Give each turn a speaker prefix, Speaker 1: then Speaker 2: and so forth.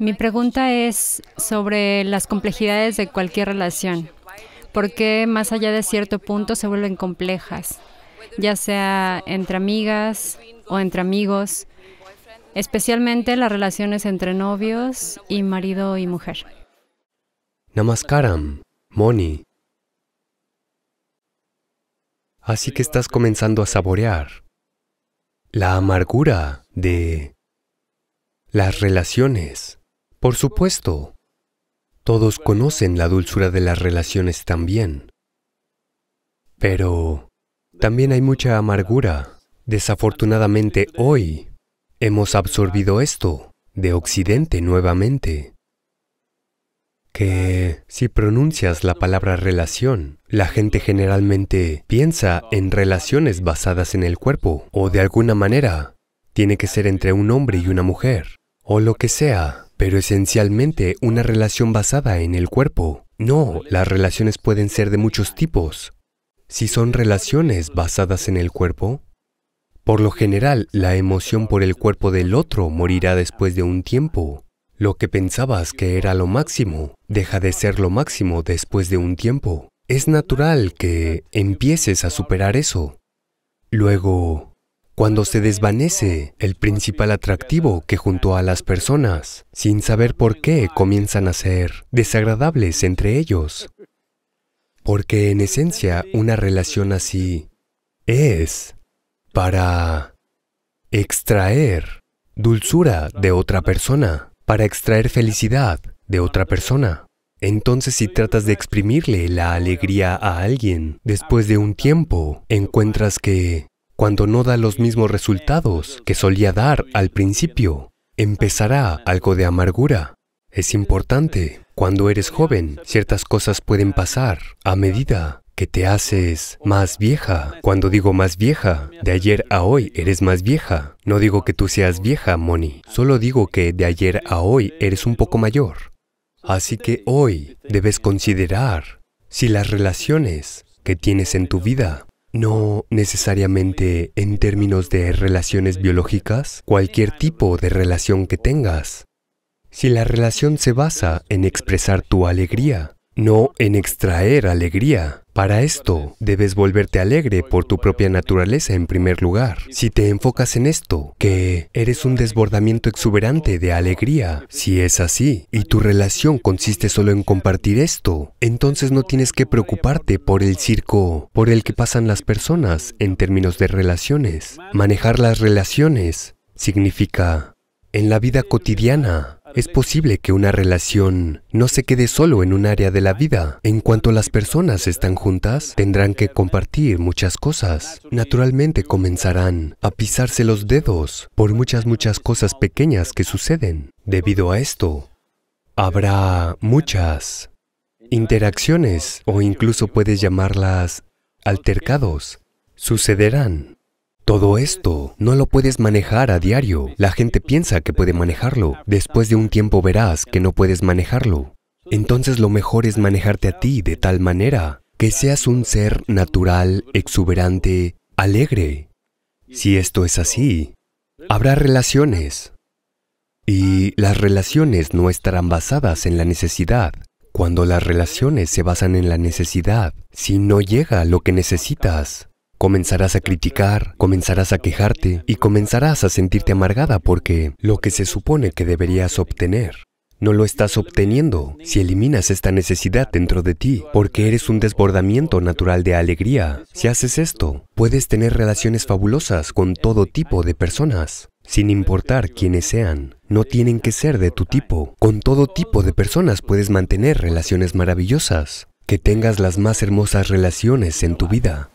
Speaker 1: Mi pregunta es sobre las complejidades de cualquier relación. ¿Por qué más allá de cierto punto se vuelven complejas? Ya sea entre amigas o entre amigos, especialmente las relaciones entre novios y marido y mujer. Namaskaram, Moni. Así que estás comenzando a saborear la amargura de las relaciones. Por supuesto, todos conocen la dulzura de las relaciones también. Pero también hay mucha amargura. Desafortunadamente hoy hemos absorbido esto de Occidente nuevamente. Que si pronuncias la palabra relación, la gente generalmente piensa en relaciones basadas en el cuerpo o de alguna manera tiene que ser entre un hombre y una mujer o lo que sea pero esencialmente una relación basada en el cuerpo. No, las relaciones pueden ser de muchos tipos. Si son relaciones basadas en el cuerpo, por lo general, la emoción por el cuerpo del otro morirá después de un tiempo. Lo que pensabas que era lo máximo deja de ser lo máximo después de un tiempo. Es natural que empieces a superar eso. Luego, cuando se desvanece el principal atractivo que junto a las personas, sin saber por qué, comienzan a ser desagradables entre ellos. Porque en esencia una relación así es para extraer dulzura de otra persona, para extraer felicidad de otra persona. Entonces si tratas de exprimirle la alegría a alguien, después de un tiempo encuentras que cuando no da los mismos resultados que solía dar al principio. Empezará algo de amargura. Es importante, cuando eres joven, ciertas cosas pueden pasar a medida que te haces más vieja. Cuando digo más vieja, de ayer a hoy eres más vieja. No digo que tú seas vieja, Moni, solo digo que de ayer a hoy eres un poco mayor. Así que hoy debes considerar si las relaciones que tienes en tu vida no necesariamente en términos de relaciones biológicas, cualquier tipo de relación que tengas. Si la relación se basa en expresar tu alegría, no en extraer alegría, para esto, debes volverte alegre por tu propia naturaleza en primer lugar. Si te enfocas en esto, que eres un desbordamiento exuberante de alegría, si es así, y tu relación consiste solo en compartir esto, entonces no tienes que preocuparte por el circo por el que pasan las personas en términos de relaciones. Manejar las relaciones significa en la vida cotidiana, es posible que una relación no se quede solo en un área de la vida. En cuanto las personas están juntas, tendrán que compartir muchas cosas. Naturalmente comenzarán a pisarse los dedos por muchas, muchas cosas pequeñas que suceden. Debido a esto, habrá muchas interacciones o incluso puedes llamarlas altercados. Sucederán. Todo esto no lo puedes manejar a diario. La gente piensa que puede manejarlo. Después de un tiempo verás que no puedes manejarlo. Entonces lo mejor es manejarte a ti de tal manera que seas un ser natural, exuberante, alegre. Si esto es así, habrá relaciones. Y las relaciones no estarán basadas en la necesidad. Cuando las relaciones se basan en la necesidad, si no llega lo que necesitas, Comenzarás a criticar, comenzarás a quejarte y comenzarás a sentirte amargada porque lo que se supone que deberías obtener no lo estás obteniendo si eliminas esta necesidad dentro de ti, porque eres un desbordamiento natural de alegría. Si haces esto, puedes tener relaciones fabulosas con todo tipo de personas, sin importar quiénes sean. No tienen que ser de tu tipo. Con todo tipo de personas puedes mantener relaciones maravillosas. Que tengas las más hermosas relaciones en tu vida.